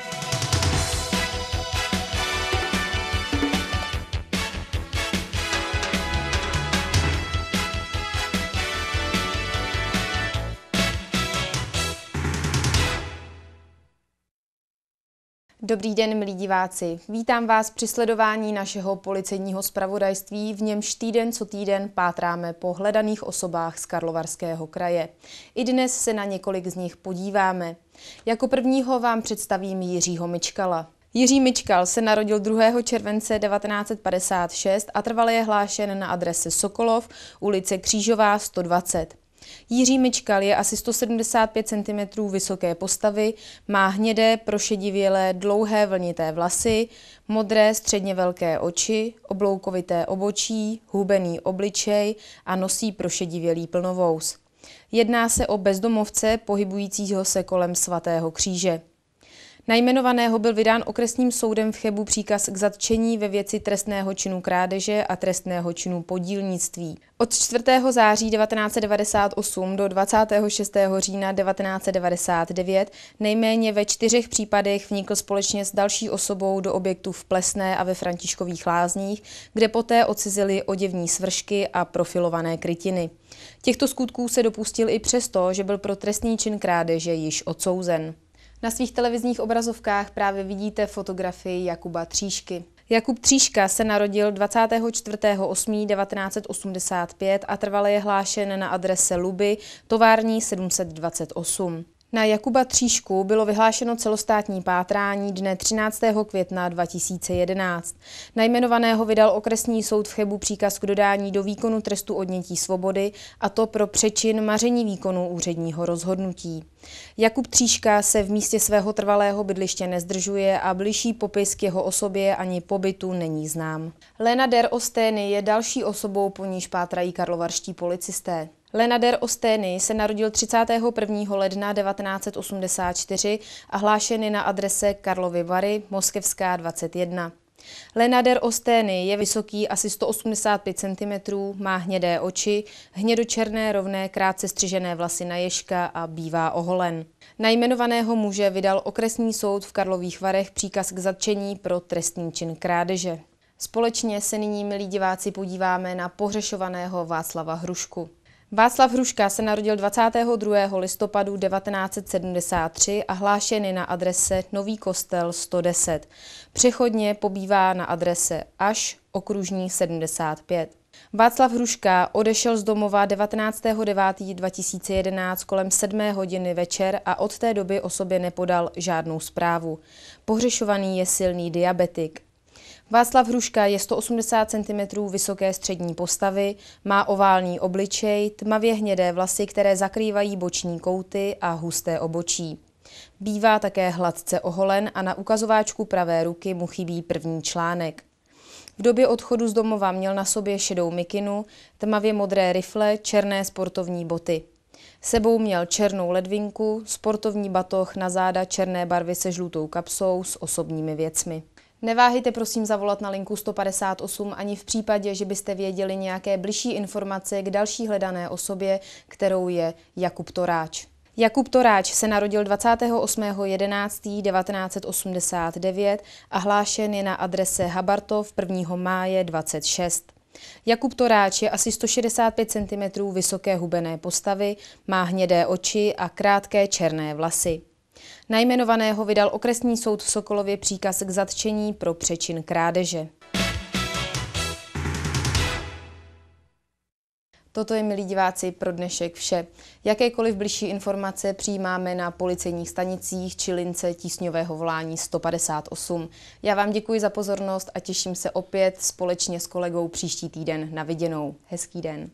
Bye. Dobrý den, milí diváci. Vítám vás při sledování našeho policejního zpravodajství, v němž týden co týden pátráme po hledaných osobách z Karlovarského kraje. I dnes se na několik z nich podíváme. Jako prvního vám představím Jiřího Mičkala. Jiří Mičkal se narodil 2. července 1956 a trval je hlášen na adrese Sokolov, ulice Křížová 120. Jiří Mičkal je asi 175 cm vysoké postavy, má hnědé, prošedivělé, dlouhé vlnité vlasy, modré, středně velké oči, obloukovité obočí, hubený obličej a nosí prošedivělý plnovous. Jedná se o bezdomovce pohybujícího se kolem svatého kříže. Najmenovaného byl vydán okresním soudem v Chebu příkaz k zatčení ve věci trestného činu krádeže a trestného činu podílnictví. Od 4. září 1998 do 26. října 1999 nejméně ve čtyřech případech vnikl společně s další osobou do objektů v Plesné a ve Františkových lázních, kde poté ocizili oděvní svršky a profilované krytiny. Těchto skutků se dopustil i přesto, že byl pro trestný čin krádeže již odsouzen. Na svých televizních obrazovkách právě vidíte fotografii Jakuba Třížky. Jakub Tříška se narodil 24.8.1985 a trvale je hlášen na adrese Luby, tovární 728. Na Jakuba Třížku bylo vyhlášeno celostátní pátrání dne 13. května 2011. Najmenovaného vydal okresní soud v Chebu příkaz k dodání do výkonu trestu odnětí svobody a to pro přečin maření výkonu úředního rozhodnutí. Jakub Tříška se v místě svého trvalého bydliště nezdržuje a bližší popis k jeho osobě ani pobytu není znám. Lena Der Ostény je další osobou, po níž pátrají karlovarští policisté. Lenader Ostény se narodil 31. ledna 1984 a hlášen na adrese Karlovy Vary, Moskevská 21. Lenader Ostény je vysoký asi 185 cm, má hnědé oči, hnědočerné rovné krátce střižené vlasy na ježka a bývá oholen. Najmenovaného muže vydal okresní soud v Karlových Varech příkaz k zatčení pro trestný čin krádeže. Společně se nyní, milí diváci, podíváme na pohřešovaného Václava Hrušku. Václav Hruška se narodil 22. listopadu 1973 a hlášen je na adrese Nový kostel 110. Přechodně pobývá na adrese až okružní 75. Václav Hruška odešel z domova 19.9.2011 kolem 7 hodiny večer a od té doby o sobě nepodal žádnou zprávu. Pohřešovaný je silný diabetik. Václav Hruška je 180 cm vysoké střední postavy, má oválný obličej, tmavě hnědé vlasy, které zakrývají boční kouty a husté obočí. Bývá také hladce oholen a na ukazováčku pravé ruky mu chybí první článek. V době odchodu z domova měl na sobě šedou mikinu, tmavě modré rifle, černé sportovní boty. Sebou měl černou ledvinku, sportovní batoh na záda černé barvy se žlutou kapsou s osobními věcmi. Neváhejte prosím zavolat na linku 158 ani v případě, že byste věděli nějaké bližší informace k další hledané osobě, kterou je Jakub Toráč. Jakub Toráč se narodil 28.11.1989 a hlášen je na adrese Habartov 1. máje 26. Jakub Toráč je asi 165 cm vysoké hubené postavy, má hnědé oči a krátké černé vlasy. Najmenovaného vydal okresní soud v Sokolově příkaz k zatčení pro přečin krádeže. Toto je, milí diváci, pro dnešek vše. Jakékoliv bližší informace přijímáme na policejních stanicích či lince tísňového volání 158. Já vám děkuji za pozornost a těším se opět společně s kolegou příští týden na viděnou. Hezký den.